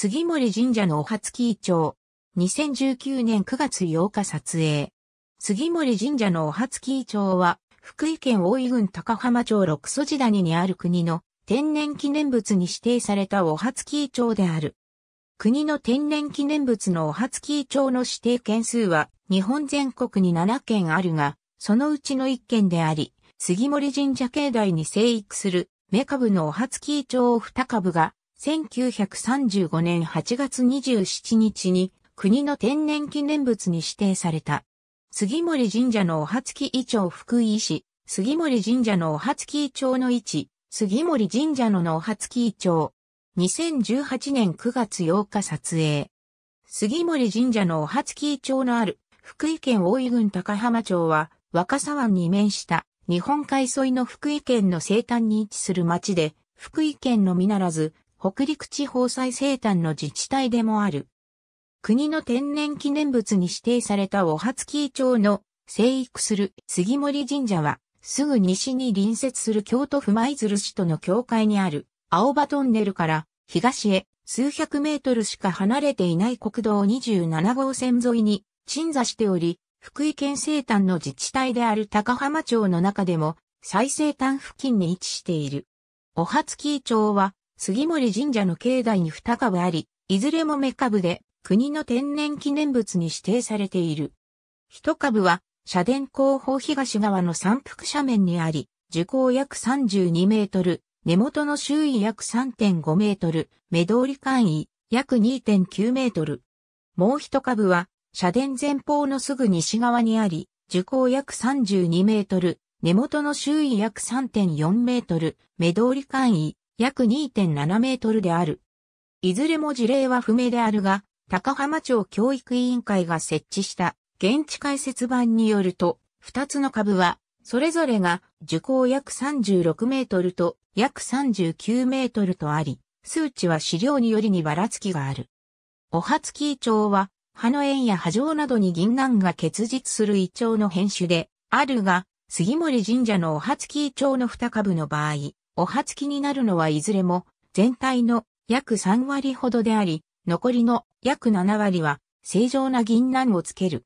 杉森神社のお初木町。2019年9月8日撮影。杉森神社のお初木町は、福井県大井郡高浜町六祖寺谷にある国の天然記念物に指定されたお初木町である。国の天然記念物のお初木町の指定件数は、日本全国に7件あるが、そのうちの1件であり、杉森神社境内に生育する、メカブのお初木町を2株が、1935年8月27日に国の天然記念物に指定された。杉森神社のお初期イチョ福井市、杉森神社のお初期イチョの位置、杉森神社のお初期イチョ2018年9月8日撮影。杉森神社のお初伊町のある福井県大井郡高浜町は若狭湾に面した日本海沿いの福井県の西端に位置する町で福井県のみならず北陸地方最西端の自治体でもある。国の天然記念物に指定されたオハツキー町の生育する杉森神社は、すぐ西に隣接する京都府舞鶴市との境界にある青葉トンネルから東へ数百メートルしか離れていない国道27号線沿いに鎮座しており、福井県西端の自治体である高浜町の中でも最西端付近に位置している。オハツキー町は杉森神社の境内に2株あり、いずれも目株で国の天然記念物に指定されている。一株は社殿後方東側の山腹斜面にあり、樹高約32メートル、根元の周囲約3.5メートル、目通り間位約2.9メートル。もう一株は、社殿前方のすぐ西側にあり、樹高約32メートル、根元の周囲約3.4メートル、目通り間位約2.7メートルである。いずれも事例は不明であるが、高浜町教育委員会が設置した現地解説版によると、二つの株は、それぞれが樹高約36メートルと約39メートルとあり、数値は資料によりにばらつきがある。おはつきイは、葉の縁や波状などに銀杏が結実するイチの変種で、あるが、杉森神社のおはつきイの二株の場合、お初期になるのはいずれも全体の約3割ほどであり、残りの約7割は正常な銀杏をつける。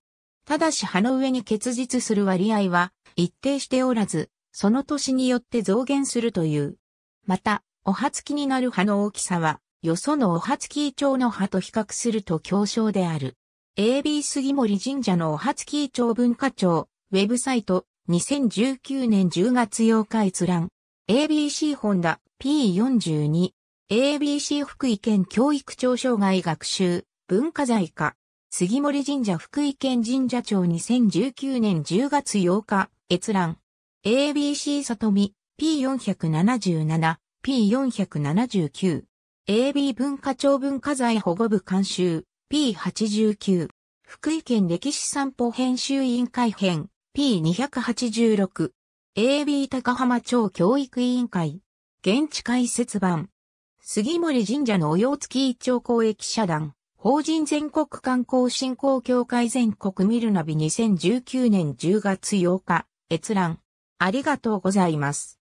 ただし葉の上に結実する割合は一定しておらず、その年によって増減するという。また、お初期になる葉の大きさは、よそのお初期きチの葉と比較すると強小である。AB 杉森神社のお初期きチ文化庁、ウェブサイト、2019年10月8日閲覧。ABC ホンダ P42、ABC 福井県教育庁障害学習、文化財課、杉森神社福井県神社庁2019年10月8日、閲覧。ABC 里見 P477、P479。AB 文化庁文化財保護部監修 P89。福井県歴史散歩編集委員会編 P286。AB 高浜町教育委員会、現地解説版、杉森神社のお洋月一丁公益社団、法人全国観光振興協会全国見るナビ2019年10月8日、閲覧。ありがとうございます。